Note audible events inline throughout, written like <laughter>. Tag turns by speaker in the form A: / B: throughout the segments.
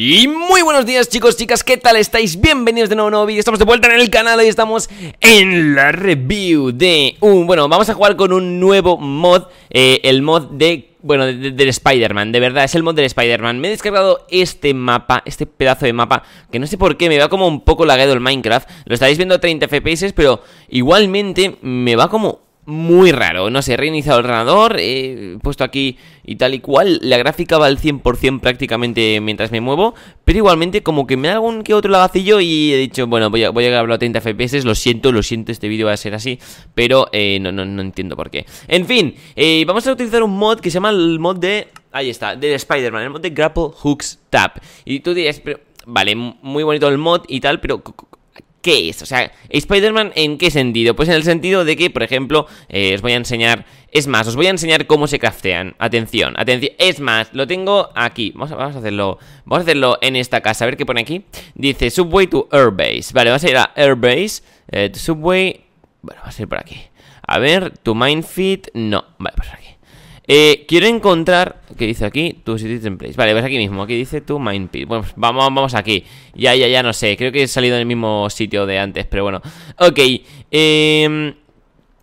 A: Y muy buenos días chicos, chicas, ¿qué tal estáis? Bienvenidos de nuevo a un nuevo vídeo, estamos de vuelta en el canal y estamos en la review de un... Bueno, vamos a jugar con un nuevo mod, eh, el mod de... Bueno, del Spider-Man, de verdad, es el mod del Spider-Man Me he descargado este mapa, este pedazo de mapa Que no sé por qué, me va como un poco lagado el Minecraft Lo estáis viendo a 30 FPS, pero igualmente me va como muy raro. No sé, he reiniciado el ordenador, he puesto aquí y tal y cual. La gráfica va al 100% prácticamente mientras me muevo. Pero igualmente como que me da algún que otro lagacillo y he dicho, bueno, voy a, voy a 30 FPS. Lo siento, lo siento, este vídeo va a ser así. Pero eh, no, entiendo por qué. En fin, eh, vamos a utilizar un mod que se llama el mod de... Ahí está, del Spider-Man, el mod de Grapple Hooks Tap. Y tú dirías, pero... Vale, muy bonito el mod y tal, pero ¿Qué es? O sea, Spider-Man en qué sentido? Pues en el sentido de que, por ejemplo, eh, os voy a enseñar... Es más, os voy a enseñar cómo se craftean. Atención, atención. Es más, lo tengo aquí. Vamos a, hacerlo vamos a hacerlo en esta casa. A ver qué pone aquí. Dice Subway to Airbase. Vale, vas a ir a Airbase. Eh, subway... Bueno, vas a ir por aquí. A ver, to Mindfit... No, vale, por pues aquí. Eh, quiero encontrar, ¿qué dice aquí? Tu city templates. Vale, pues aquí mismo, aquí dice tu mind Bueno, pues vamos, vamos aquí. Ya, ya, ya, no sé. Creo que he salido en el mismo sitio de antes, pero bueno. Ok, eh...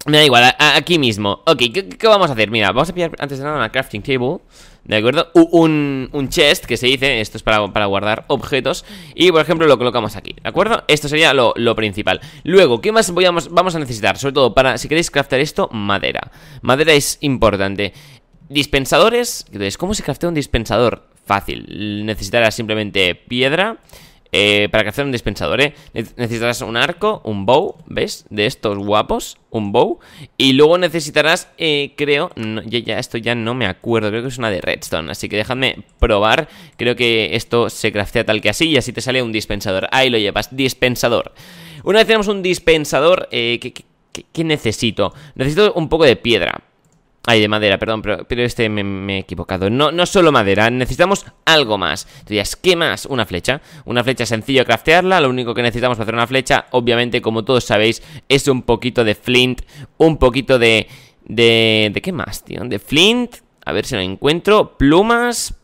A: Me da igual, aquí mismo Ok, ¿qué, vamos a hacer? Mira, vamos a pillar antes de nada una crafting table ¿De acuerdo? Un, chest, que se dice Esto es para, guardar objetos Y, por ejemplo, lo colocamos aquí, ¿de acuerdo? Esto sería lo, principal Luego, ¿qué más vamos a necesitar? Sobre todo para, si queréis craftar esto, madera Madera es importante Dispensadores. Entonces, ¿cómo se craftea un dispensador? Fácil. Necesitarás simplemente piedra. Eh, para craftear un dispensador, eh. Necesitarás un arco, un bow, ¿ves? De estos guapos, un bow. Y luego necesitarás, eh, creo, ya, esto ya no me acuerdo, creo que es una de redstone. Así que déjame probar, creo que esto se craftea tal que así y así te sale un dispensador. Ahí lo llevas, dispensador. Una vez tenemos un dispensador, ¿Qué, necesito? Necesito un poco de piedra. Ay, de madera, perdón, pero, este me, he equivocado. No, no solo madera, necesitamos algo más. Entonces, ¿qué más? Una flecha. Una flecha sencillo craftearla. Lo único que necesitamos para hacer una flecha, obviamente, como todos sabéis, es un poquito de flint, un poquito de... ¿De, de qué más, tío? De flint, a ver si lo encuentro, plumas,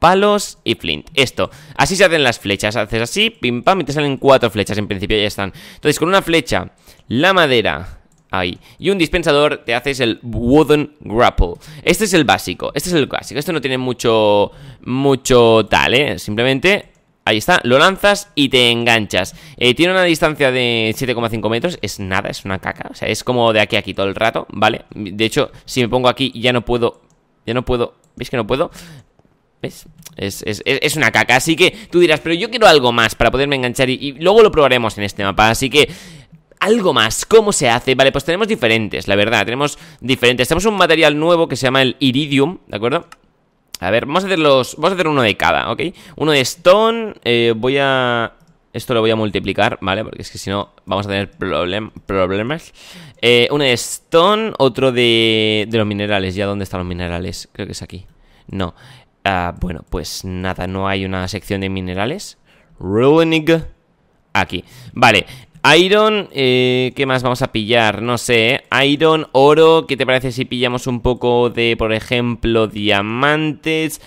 A: palos y flint. Esto. Así se hacen las flechas. Haces así, pim pam, y te salen cuatro flechas en principio, ya están. Entonces, con una flecha, la madera, ahí. Y un dispensador te haces el Wooden Grapple. Este es el básico, este es el clásico. Esto no tiene mucho, mucho tal, ¿eh? Simplemente Ahí está, lo lanzas y te enganchas. Eh, tiene una distancia de 7,5 metros, es nada, es una caca. O sea, es como de aquí a aquí todo el rato, ¿vale? De hecho, si me pongo aquí ya no puedo. Ya no puedo. ¿Veis que no puedo? ¿Ves? Es, una caca. Así que tú dirás, pero yo quiero algo más para poderme enganchar. y luego lo probaremos en este mapa. Así que algo más. ¿Cómo se hace? Vale, pues tenemos diferentes, la verdad. Tenemos diferentes. Tenemos un material nuevo que se llama el iridium, ¿de acuerdo? A ver, vamos a hacer los. Vamos a hacer uno de cada, ¿ok? Uno de stone. Eh, voy a. Esto lo voy a multiplicar, ¿vale? Porque es que si no vamos a tener problemas. Eh, uno de stone, otro de, de los minerales. ¿Ya dónde están los minerales? Creo que es aquí. No. Ah, bueno, pues nada, no hay una sección de minerales. Ruining. Aquí. Vale. Iron, eh, ¿qué más vamos a pillar? No sé, ¿eh? Iron, oro, ¿qué te parece si pillamos un poco de, por ejemplo, diamantes?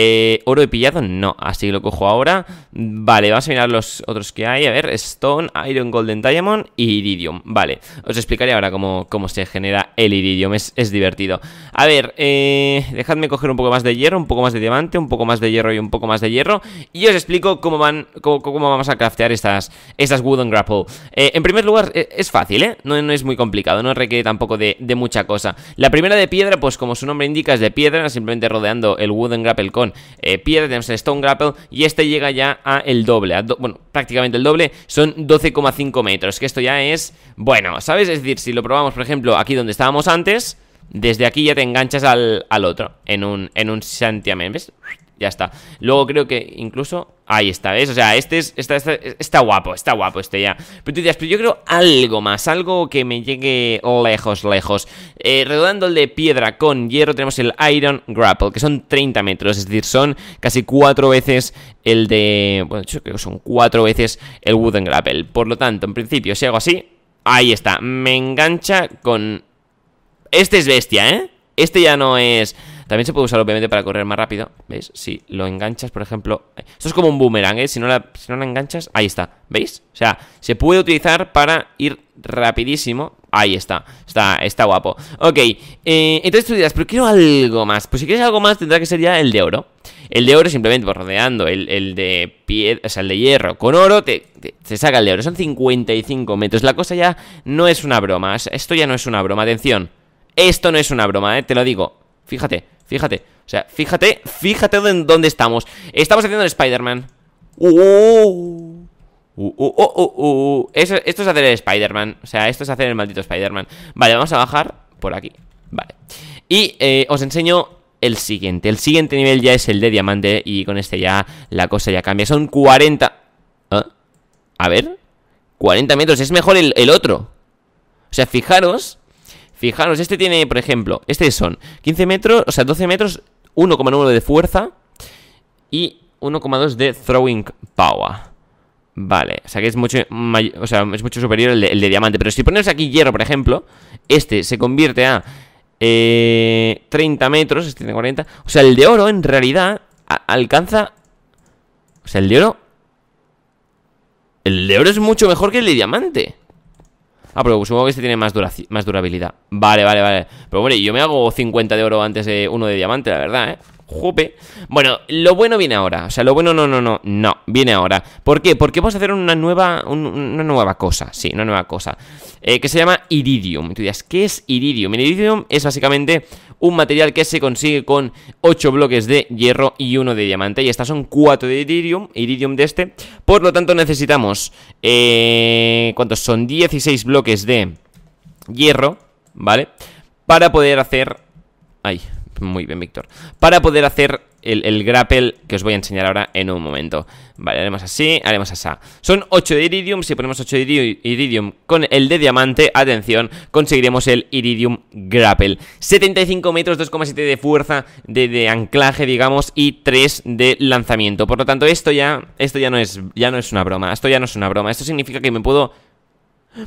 A: Eh, oro de pillado, no, así lo cojo ahora. Vale, vamos a mirar los otros que hay. A ver, Stone, Iron, Golden Diamond y Iridium. Vale, os explicaré ahora cómo, se genera el Iridium, es, divertido. A ver, eh, dejadme coger un poco más de hierro, un poco más de diamante, un poco más de hierro y un poco más de hierro. Y os explico cómo, van, cómo, vamos a craftear estas, estas Wooden Grapple. Eh, en primer lugar, e, es fácil, ¿eh? No, no, es muy complicado, no requiere tampoco de, de mucha cosa. La primera de piedra, pues como su nombre indica, es de piedra, simplemente rodeando el Wooden Grapple con tenemos eh, el Stone Grapple y este llega ya a el doble, bueno, prácticamente el doble, son 12,5 metros, que esto ya es, bueno, ¿sabes? Es decir, si lo probamos, por ejemplo, aquí donde estábamos antes, desde aquí ya te enganchas al, otro, en un, en un ¿ves? ya está. Luego creo que incluso... Ahí está, ¿ves? O sea, este es, está, guapo, está guapo este ya. Pero tú dirás, pero yo creo algo más, algo que me llegue lejos, lejos. Eh, redondando el de piedra con hierro tenemos el Iron Grapple, que son 30 metros, es decir, son casi cuatro veces el de... Bueno, yo creo que son cuatro veces el Wooden Grapple. Por lo tanto, en principio, si hago así, ahí está. Me engancha con... Este es bestia, ¿eh? Este ya no es... También se puede usar, obviamente, para correr más rápido. ¿Veis? Si lo enganchas, por ejemplo. Esto es como un boomerang, ¿eh? Si no la, no la enganchas, ahí está. ¿Veis? O sea, se puede utilizar para ir rapidísimo. Ahí está, está, está guapo. Ok, eh, entonces tú dirás, pero quiero algo más. Pues si quieres algo más, tendrá que ser ya el de oro. El de oro simplemente pues, rodeando el, de piedra, o sea, el de hierro con oro, te, saca el de oro. Son 55 metros. La cosa ya no es una broma. Esto ya no es una broma. Atención, esto no es una broma, ¿eh? te lo digo. Fíjate, Fíjate, o sea, fíjate, fíjate en dónde estamos Estamos haciendo el Spider-Man uh, uh, uh. uh Esto es hacer el Spider-Man O sea, esto es hacer el maldito Spider-Man Vale, vamos a bajar por aquí Vale Y eh, os enseño el siguiente El siguiente nivel ya es el de diamante Y con este ya la cosa ya cambia Son 40... ¿eh? A ver 40 metros, es mejor el otro O sea, fijaros Fijaros, este tiene, por ejemplo, este son 15 metros, o sea, 12 metros, 1,9 de fuerza y 1,2 de throwing power. Vale, o sea que es mucho, o sea, es mucho superior el de, diamante. Pero si ponemos aquí hierro, por ejemplo, este se convierte a 30 eh, metros, este tiene 40. O sea, el de oro en realidad alcanza... O sea, el de oro... El de oro es mucho mejor que el de diamante. Ah, pero supongo que este tiene más, más durabilidad. Vale, vale, vale. Pero hombre, yo me hago 50 de oro antes de uno de diamante, la verdad, ¿eh? Jope. Bueno, lo bueno viene ahora. O sea, lo bueno no, no, no, no, viene ahora. ¿Por qué? Porque vamos a hacer una nueva, una nueva cosa, sí, una nueva cosa, eh, que se llama Iridium. ¿qué es Iridium? iridium es básicamente un material que se consigue con 8 bloques de hierro y uno de diamante. Y estas son 4 de iridium, iridium de este. Por lo tanto, necesitamos, eh, ¿cuántos son? 16 bloques de hierro, ¿vale? Para poder hacer... Ahí muy bien, Víctor. Para poder hacer el, el, grapple que os voy a enseñar ahora en un momento. Vale, haremos así, haremos así. Son 8 de iridium, si ponemos 8 de iridium con el de diamante, atención, conseguiremos el iridium grapple. 75 metros, 2,7 de fuerza de, anclaje, digamos, y 3 de lanzamiento. Por lo tanto, esto ya, esto ya, no es, ya no es una broma, esto ya no es una broma, esto significa que me puedo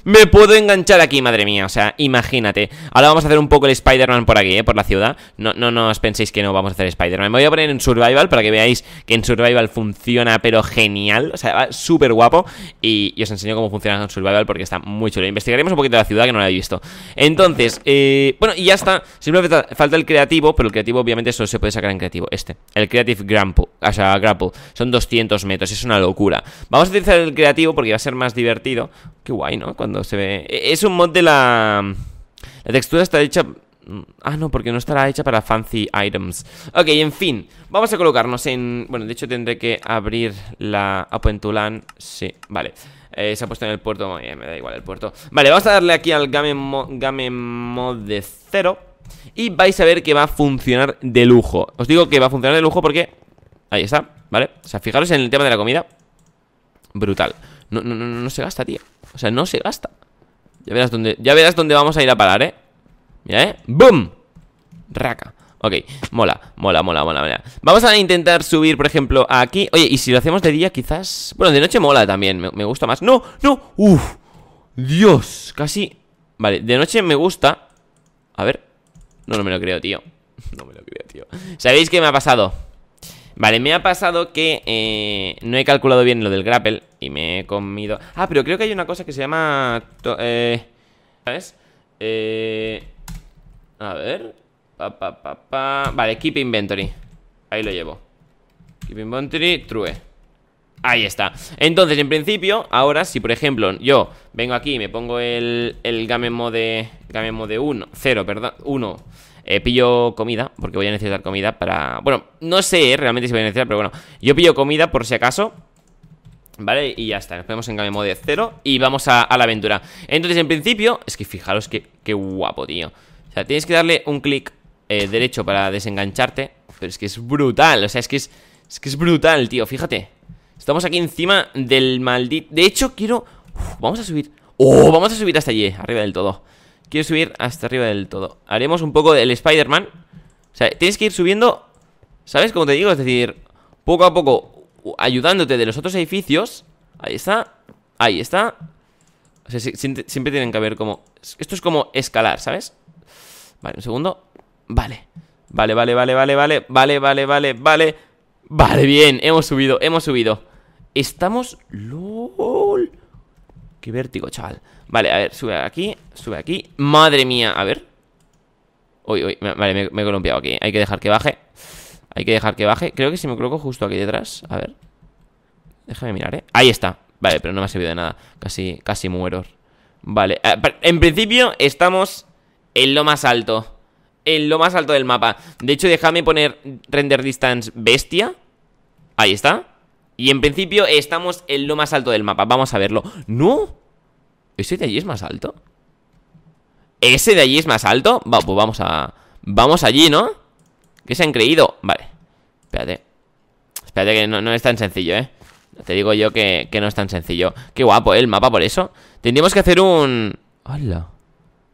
A: me puedo enganchar aquí, madre mía, o sea, imagínate Ahora vamos a hacer un poco el Spider-Man por aquí, eh, por la ciudad No, no, no os penséis que no vamos a hacer Spider-Man Me voy a poner en Survival para que veáis que en Survival funciona, pero genial O sea, va súper guapo y, os enseño cómo funciona en Survival porque está muy chulo Investigaremos un poquito la ciudad que no la habéis visto Entonces, eh, bueno, y ya está Simplemente falta el creativo, pero el creativo obviamente eso se puede sacar en creativo Este, el Creative Grapple, o sea, Grapple Son 200 metros, es una locura Vamos a utilizar el creativo porque va a ser más divertido Qué guay, ¿no? cuando se ve... E, es un mod de la... La textura está hecha... Mm, ah, no, porque no estará hecha para fancy items Ok, en fin Vamos a colocarnos en... Bueno, de hecho tendré que abrir la Apuentulan Sí, vale eh, Se ha puesto en el puerto eh, Me da igual el puerto Vale, vamos a darle aquí al game, game mod de cero Y vais a ver que va a funcionar de lujo Os digo que va a funcionar de lujo porque... Ahí está, ¿vale? O sea, fijaros en el tema de la comida Brutal no, no, no, no se gasta, tío. O sea, no se gasta. Ya verás dónde, ya verás dónde vamos a ir a parar, ¿eh? Mira, ¿eh? ¡Boom! Raca. Ok, mola, mola, mola, mola, mola. Vamos a intentar subir, por ejemplo, aquí. Oye, y si lo hacemos de día, quizás... Bueno, de noche mola también, me, gusta más. ¡No! ¡No! ¡Uf! ¡Dios! Casi... Vale, de noche me gusta... A ver... No, no me lo creo, tío. <laughs> No me lo creo, tío. ¿Sabéis qué me ha pasado? Vale, me ha pasado que eh, no he calculado bien lo del grapple y me he comido... Ah, pero creo que hay una cosa que se llama... Eh, ¿Sabes? Eh, a ver... Vale, Keep Inventory. Ahí lo llevo. Keep Inventory, True. Ahí está. Entonces, en principio, ahora, si por ejemplo yo vengo aquí y me pongo el, el game mode, game mode 1, Cero, perdón, 1, eh, pillo comida, porque voy a necesitar comida para... Bueno, no sé realmente si voy a necesitar, pero bueno, yo pillo comida por si acaso ¿Vale? Y ya está, nos ponemos en cambio modo de y vamos a, la aventura Entonces en principio, es que fijaros que, guapo, tío O sea, tienes que darle un clic eh, derecho para desengancharte Pero es que es brutal, o sea, es que es, es que es brutal, tío, fíjate Estamos aquí encima del maldito... De hecho, quiero... vamos a subir... ¡Oh! Vamos a subir hasta allí, arriba del todo Quiero subir hasta arriba del todo Haremos un poco del Spider-Man O sea, tienes que ir subiendo ¿Sabes? Como te digo, es decir, poco a poco ayudándote de los otros edificios. Ahí está. Ahí está. O sea, siempre tienen que haber como... Esto es como escalar, ¿sabes? Vale, un segundo. Vale. Vale, vale, vale, vale, vale, vale, vale, vale, vale. Vale, bien. Hemos subido, hemos subido. Estamos... ¡Lol! ¡Qué vértigo, chaval! Vale, a ver, sube aquí, sube aquí. ¡Madre mía! A ver. Uy, uy, vale, me, me he columpiado aquí. Hay que dejar que baje. Hay que dejar que baje. Creo que si me coloco justo aquí detrás. A ver. Déjame mirar, ¿eh? Ahí está. Vale, pero no me ha servido de nada. Casi, casi muero. Vale. Ah, en principio estamos en lo más alto. En lo más alto del mapa. De hecho, déjame poner render distance bestia. Ahí está. Y en principio estamos en lo más alto del mapa. Vamos a verlo. ¡No! ¿Ese de allí es más alto? ¿Ese de allí es más alto? pues vamos a... Vamos allí, ¿no? ¿Qué se han creído? Vale, espérate Espérate que no, es tan sencillo, ¿eh? Te digo yo que, no es tan sencillo Qué guapo, ¿eh? El mapa por eso Tendríamos que hacer un... ¡Hala!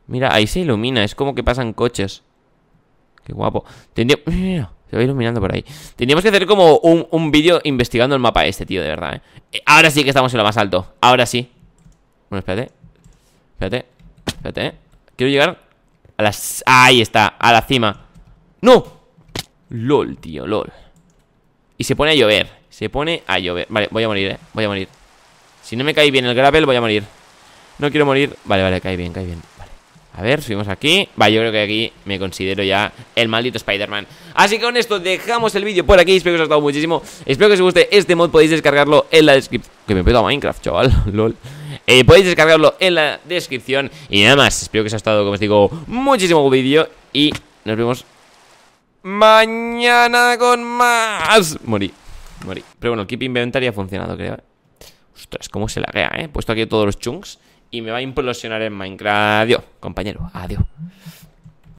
A: Mira, ahí se ilumina Es como que pasan coches Qué guapo Tendríamos... <laughs> Mira, se va iluminando por ahí Tendríamos que hacer como un, un vídeo investigando el mapa este, tío, de verdad, ¿eh? ¿eh? Ahora sí que estamos en lo más alto Ahora sí Bueno, espérate Espérate Espérate, ¿eh? Quiero llegar a las... Ahí está, a la cima ¡No! LOL, tío, LOL. Y se pone a llover. Se pone a llover. Vale, voy a morir, eh. Voy a morir. Si no me cae bien el gravel, voy a morir. No quiero morir. Vale, vale, cae bien, cae bien. Vale. A ver, subimos aquí. Vale, yo creo que aquí me considero ya el maldito Spider-Man. Así que con esto dejamos el vídeo por aquí. Espero que os haya gustado muchísimo. Espero que os guste este mod. Podéis descargarlo en la descripción. Que me pego a Minecraft, chaval. <laughs> LOL. Eh, podéis descargarlo en la descripción. Y nada más. Espero que os haya gustado, como os digo, muchísimo vídeo. Y nos vemos Mañana con más. Morí, morí. Pero bueno, el Keep Inventory ha funcionado, creo. ¿eh? Ostras, cómo se laguea, ¿eh? He puesto aquí todos los chunks y me va a implosionar en Minecraft. Adiós, compañero. Adiós.